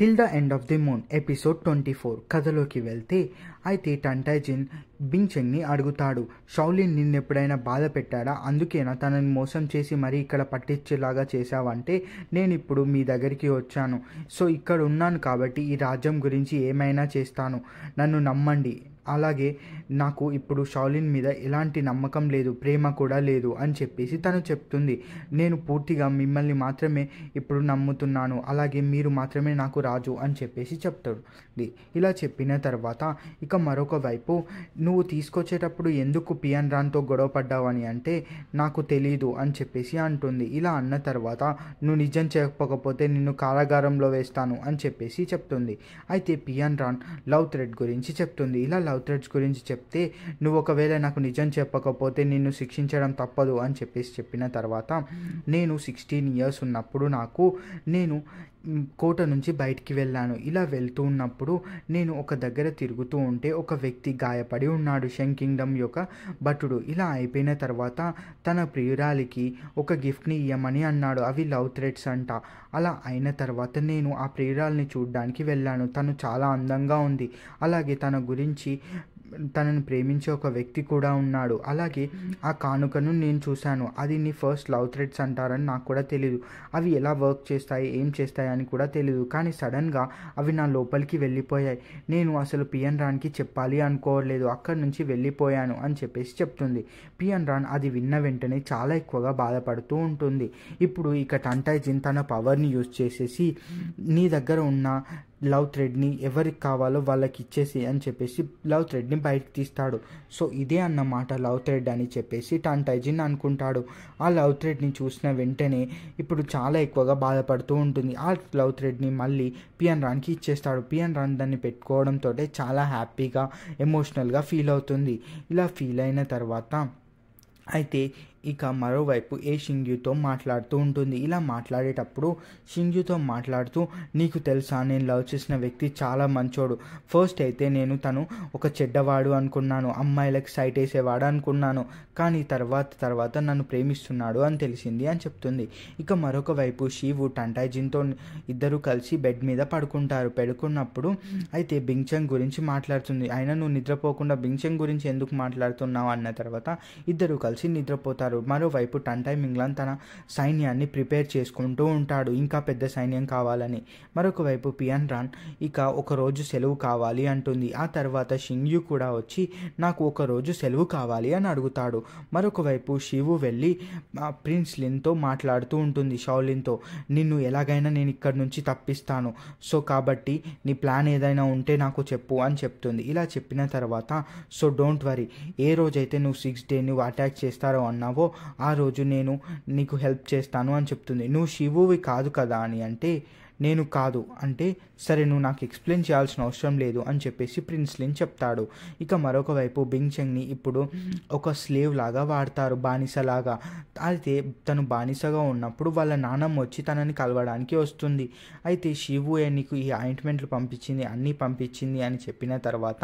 till the end of the moon episode twenty four కథలోకి వెళ్తే అయితే టంటాజిన్ బింగ్చెంగ్ని అడుగుతాడు షౌలిన్ నిన్నెప్పుడైనా బాధ పెట్టాడా అందుకేనా తనని మోసం చేసి మరీ ఇక్కడ పట్టించేలాగా చేశావంటే నేను ఇప్పుడు మీ దగ్గరికి వచ్చాను సో ఇక్కడ ఉన్నాను కాబట్టి ఈ రాజ్యం గురించి ఏమైనా చేస్తాను నన్ను నమ్మండి అలాగే నాకు ఇప్పుడు షాలిన్ మీద ఎలాంటి నమ్మకం లేదు ప్రేమ కూడా లేదు అని చెప్పేసి తను చెప్తుంది నేను పూర్తిగా మిమ్మల్ని మాత్రమే ఇప్పుడు నమ్ముతున్నాను అలాగే మీరు మాత్రమే నాకు రాజు అని చెప్పేసి చెప్తుంది ఇలా చెప్పిన తర్వాత ఇక మరొక వైపు నువ్వు తీసుకొచ్చేటప్పుడు ఎందుకు పియన్ రాన్తో గొడవ పడ్డావని అంటే నాకు తెలీదు అని చెప్పేసి అంటుంది ఇలా అన్న తర్వాత నువ్వు నిజం చెప్పకపోతే నిన్ను కారాగారంలో వేస్తాను అని చెప్పేసి చెప్తుంది అయితే పియన్ రాన్ లవ్ థ్రెడ్ గురించి చెప్తుంది ఇలా లవ్ అవుట్లెట్స్ గురించి చెప్తే నువ్వు ఒకవేళ నాకు నిజం చెప్పకపోతే నిన్ను శిక్షించడం తప్పదు అని చెప్పేసి చెప్పిన తర్వాత నేను సిక్స్టీన్ ఇయర్స్ ఉన్నప్పుడు నాకు నేను కోట నుంచి బయటికి వెళ్ళాను ఇలా వెళ్తూ ఉన్నప్పుడు నేను ఒక దగ్గర తిరుగుతూ ఉంటే ఒక వ్యక్తి గాయపడి ఉన్నాడు షెంగ్ కింగ్డమ్ యొక్క భటుడు ఇలా అయిపోయిన తర్వాత తన ప్రియురాలికి ఒక గిఫ్ట్ని ఇవ్వమని అన్నాడు అవి లవ్ థ్రెడ్స్ అంట అలా అయిన తర్వాత నేను ఆ ప్రియురాల్ని చూడడానికి వెళ్ళాను తను చాలా అందంగా ఉంది అలాగే తన గురించి తనను ప్రేమించే ఒక వ్యక్తి కూడా ఉన్నాడు అలాగే ఆ కానుకను నేను చూశాను అది నీ ఫస్ట్ లవ్ థ్రెడ్స్ అంటారని నాకు కూడా తెలియదు అవి ఎలా వర్క్ చేస్తాయి ఏం చేస్తాయి అని కూడా తెలియదు కానీ సడన్గా అవి నా లోపలికి వెళ్ళిపోయాయి నేను అసలు పిఎన్ రాన్కి చెప్పాలి అనుకోలేదు అక్కడి నుంచి వెళ్ళిపోయాను అని చెప్పేసి చెప్తుంది పిఎన్ రాన్ అది విన్న వెంటనే చాలా ఎక్కువగా బాధపడుతూ ఉంటుంది ఇప్పుడు ఇక టంటైజిన్ తన పవర్ని యూజ్ చేసేసి నీ దగ్గర ఉన్న లవ్ థ్రెడ్ని ఎవరికి కావాలో వాళ్ళకి ఇచ్చేసి అని చెప్పేసి లవ్ థ్రెడ్ని బయటకు తీస్తాడు సో ఇదే అన్నమాట లవ్ థ్రెడ్ అని చెప్పేసి టైజిన్ అనుకుంటాడు ఆ లవ్ థ్రెడ్ని చూసిన వెంటనే ఇప్పుడు చాలా ఎక్కువగా బాధపడుతూ ఉంటుంది ఆ లవ్ థ్రెడ్ని మళ్ళీ పిఎన్ రాన్కి ఇచ్చేస్తాడు పిఎన్ రాన్ దాన్ని పెట్టుకోవడంతో చాలా హ్యాపీగా ఎమోషనల్గా ఫీల్ అవుతుంది ఇలా ఫీల్ అయిన తర్వాత అయితే ఇక మరోవైపు ఏ షింగ్యూతో మాట్లాడుతూ ఉంటుంది ఇలా మాట్లాడేటప్పుడు షింగ్యూతో మాట్లాడుతూ నీకు తెలుసా నేను లవ్ చేసిన వ్యక్తి చాలా మంచోడు ఫస్ట్ అయితే నేను తను ఒక చెడ్డవాడు అనుకున్నాను అమ్మాయిలకు సైట్ వేసేవాడు అనుకున్నాను కానీ తర్వాత తర్వాత నన్ను ప్రేమిస్తున్నాడు అని తెలిసింది అని చెప్తుంది ఇక మరొక వైపు షీవు టంటాయిజిన్తో ఇద్దరు కలిసి బెడ్ మీద పడుకుంటారు పడుకున్నప్పుడు అయితే బింగ్చంగ్ గురించి మాట్లాడుతుంది అయినా నువ్వు నిద్రపోకుండా బింగ్చంగ్ గురించి ఎందుకు మాట్లాడుతున్నావు అన్న తర్వాత ఇద్దరు కలిసి నిద్రపోతారు ఉంటారు మరోవైపు టంటైమ్ మింగ్లాన్ తన సైన్యాన్ని ప్రిపేర్ చేసుకుంటూ ఉంటాడు ఇంకా పెద్ద సైన్యం కావాలని మరొక వైపు పియన్ రాన్ ఇక ఒకరోజు సెలవు కావాలి అంటుంది ఆ తర్వాత షింగ్యు కూడా వచ్చి నాకు ఒకరోజు సెలవు కావాలి అని అడుగుతాడు మరొక వైపు శివు వెళ్ళి ప్రిన్స్ లిన్తో మాట్లాడుతూ ఉంటుంది షౌలిన్తో నిన్ను ఎలాగైనా నేను ఇక్కడి నుంచి తప్పిస్తాను సో కాబట్టి నీ ప్లాన్ ఏదైనా ఉంటే నాకు చెప్పు అని చెప్తుంది ఇలా చెప్పిన తర్వాత సో డోంట్ వరీ ఏ రోజైతే నువ్వు సిక్స్ డే నువ్వు అటాక్ చేస్తారో అన్నావు చేస్తావో ఆ రోజు నేను నీకు హెల్ప్ చేస్తాను అని చెప్తుంది నువ్వు శివువి కాదు కదా అని అంటే నేను కాదు అంటే సరే నువ్వు నాకు ఎక్స్ప్లెయిన్ చేయాల్సిన అవసరం లేదు అని చెప్పేసి ప్రిన్స్ లిన్ చెప్తాడు ఇక మరొక వైపు బింగ్ చెంగ్ని ఇప్పుడు ఒక స్లేవ్ లాగా వాడతారు బానిసలాగా అయితే తను బానిసగా ఉన్నప్పుడు వాళ్ళ నాన్నమ్మ వచ్చి తనని కలవడానికి వస్తుంది అయితే శివు నీకు ఈ ఆయింట్మెంట్లు పంపించింది అన్నీ పంపించింది అని చెప్పిన తర్వాత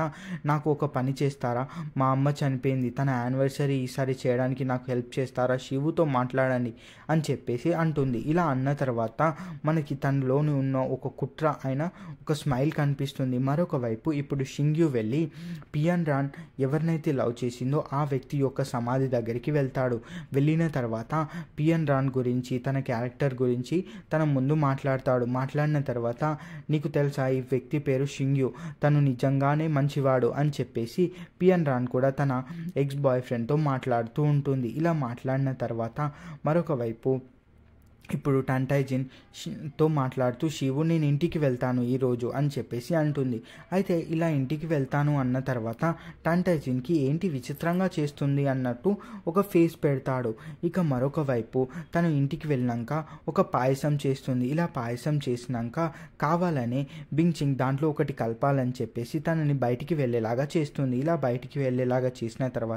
నాకు ఒక పని చేస్తారా మా అమ్మ చనిపోయింది తన యానివర్సరీ ఈసారి చేయడానికి నాకు హెల్ప్ చేస్తారా శివుతో మాట్లాడండి అని చెప్పేసి అంటుంది ఇలా అన్న తర్వాత మనకి తనలో దాక్కుని ఉన్న ఒక కుట్ర అయిన ఒక స్మైల్ కనిపిస్తుంది మరొక వైపు ఇప్పుడు షింగ్యూ వెళ్ళి పియన్ రాన్ ఎవరినైతే లవ్ చేసిందో ఆ వ్యక్తి యొక్క సమాధి దగ్గరికి వెళ్తాడు వెళ్ళిన తర్వాత పియన్ రాన్ గురించి తన క్యారెక్టర్ గురించి తన ముందు మాట్లాడతాడు మాట్లాడిన తర్వాత నీకు తెలుసా ఈ వ్యక్తి పేరు షింగ్యూ తను నిజంగానే మంచివాడు అని చెప్పేసి పియన్ రాన్ కూడా తన ఎక్స్ బాయ్ ఫ్రెండ్తో మాట్లాడుతూ ఉంటుంది ఇలా మాట్లాడిన తర్వాత మరొక వైపు ఇప్పుడు తో మాట్లాడుతూ శివు నేను ఇంటికి వెళ్తాను ఈరోజు అని చెప్పేసి అంటుంది అయితే ఇలా ఇంటికి వెళ్తాను అన్న తర్వాత టంటైజిన్కి ఏంటి విచిత్రంగా చేస్తుంది అన్నట్టు ఒక ఫేస్ పెడతాడు ఇక మరొక వైపు తను ఇంటికి వెళ్ళాక ఒక పాయసం చేస్తుంది ఇలా పాయసం చేసినాక కావాలనే బించింగ్ దాంట్లో ఒకటి కలపాలని చెప్పేసి తనని బయటికి వెళ్ళేలాగా చేస్తుంది ఇలా బయటికి వెళ్ళేలాగా చేసిన తర్వాత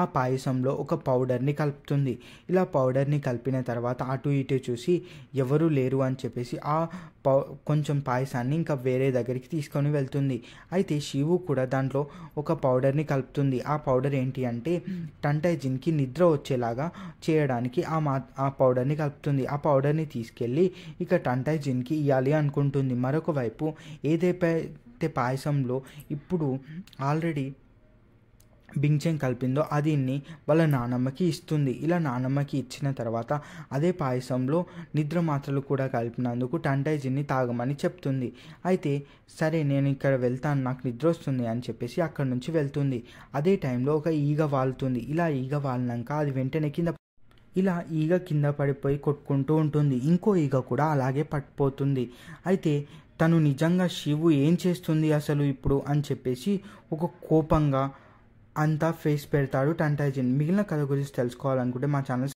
ఆ పాయసంలో ఒక పౌడర్ని కలుపుతుంది ఇలా పౌడర్ని కలిపిన తర్వాత అటు ఇటు చూసి ఎవరూ లేరు అని చెప్పేసి ఆ కొంచెం పాయసాన్ని ఇంకా వేరే దగ్గరికి తీసుకొని వెళ్తుంది అయితే శివు కూడా దాంట్లో ఒక పౌడర్ని కలుపుతుంది ఆ పౌడర్ ఏంటి అంటే టంటైజిన్కి నిద్ర వచ్చేలాగా చేయడానికి ఆ మా ఆ పౌడర్ని కలుపుతుంది ఆ పౌడర్ని తీసుకెళ్ళి ఇక టంటైజిన్కి ఇవ్వాలి అనుకుంటుంది మరొక వైపు ఏదైతే పాయసంలో ఇప్పుడు ఆల్రెడీ బించెం కలిపిందో దీన్ని వాళ్ళ నానమ్మకి ఇస్తుంది ఇలా నానమ్మకి ఇచ్చిన తర్వాత అదే పాయసంలో నిద్ర మాత్రలు కూడా కలిపినందుకు టంటైజిన్ని తాగమని చెప్తుంది అయితే సరే నేను ఇక్కడ వెళ్తాను నాకు నిద్ర వస్తుంది అని చెప్పేసి అక్కడి నుంచి వెళ్తుంది అదే టైంలో ఒక ఈగ వాలుతుంది ఇలా ఈగ వాలినాక అది వెంటనే కింద ఇలా ఈగ కింద పడిపోయి కొట్టుకుంటూ ఉంటుంది ఇంకో ఈగ కూడా అలాగే పట్టిపోతుంది అయితే తను నిజంగా శివు ఏం చేస్తుంది అసలు ఇప్పుడు అని చెప్పేసి ఒక కోపంగా అంతా ఫేస్ పెడతాడు టంటైజిన్ మిగిలిన కథ గురించి తెలుసుకోవాలనుకుంటే మా ఛానల్